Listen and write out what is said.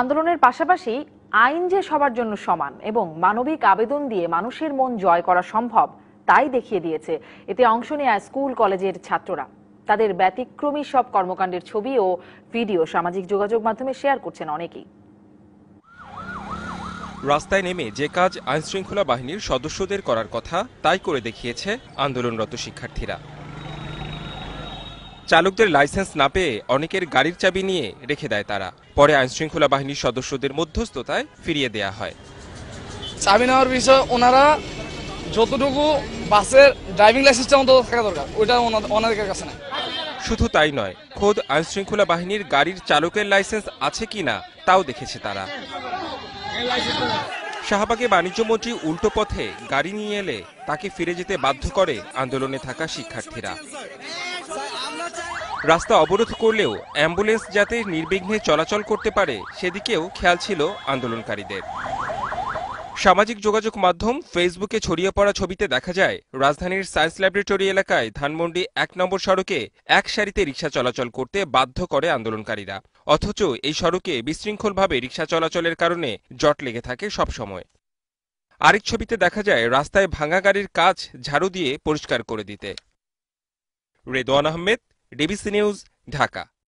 আন্দোলনের পাশাপাশি আইন যে সবার জন্য সমান এবং মানবিক আবেদন দিয়ে মানুষের মন জয় করা সম্ভব তাই দেখিয়ে দিয়েছে এতে অংশ নেয়া স্কুল কলেজের ছাত্ররা তাদের ব্যতিক্রমী সব কর্মকাণ্ডের ছবি ও ভিডিও সামাজিক যোগাযোগ মাধ্যমে শেয়ার করছেন অনেকেই রাস্তায় নেমে যে কাজ আইনশৃঙ্খলা বাহিনীর সদস্যদের করার কথা তাই করে দেখিয়েছে আন্দোলনরত শিক্ষার্থীরা চালকদের লাইসেন্স না পেয়ে অনেকের গাড়ির চাবি নিয়ে রেখে দেয় তারা পরে আইনশৃঙ্খলা বাহিনীর সদস্যদের মধ্যস্থতায় ফিরিয়ে দেয়া হয় চাবি নেওয়ার বিষয়ে ওনারা যতটুকু বাসের ড্রাইভিং লাইসেন্সটা অন্তত থাকা দরকার ওইটা ওনাদের কাছে নাই শুধু তাই নয় খোদ আইনশৃঙ্খলা বাহিনীর গাড়ির চালকের লাইসেন্স আছে কি না তাও দেখেছে তারা শাহবাগে বাণিজ্যমন্ত্রী উল্টো পথে গাড়ি নিয়ে এলে তাকে ফিরে যেতে বাধ্য করে আন্দোলনে থাকা শিক্ষার্থীরা রাস্তা অবরোধ করলেও অ্যাম্বুলেন্স যাতে নির্বিঘ্নে চলাচল করতে পারে সেদিকেও খেয়াল ছিল আন্দোলনকারীদের সামাজিক যোগাযোগ মাধ্যম ফেসবুকে ছড়িয়ে পড়া ছবিতে দেখা যায় রাজধানীর সায়েন্স ল্যাবরেটরি এলাকায় ধানমন্ডি এক নম্বর সড়কে এক সারিতে রিক্সা চলাচল করতে বাধ্য করে আন্দোলনকারীরা অথচ এই সড়কে বিশৃঙ্খলভাবে রিক্সা চলাচলের কারণে জট লেগে থাকে সবসময় আরেক ছবিতে দেখা যায় রাস্তায় ভাঙা গাড়ির কাজ ঝাড়ু দিয়ে পরিষ্কার করে দিতে রেদওয়ান আহমেদ ডিবিসি নিউজ ঢাকা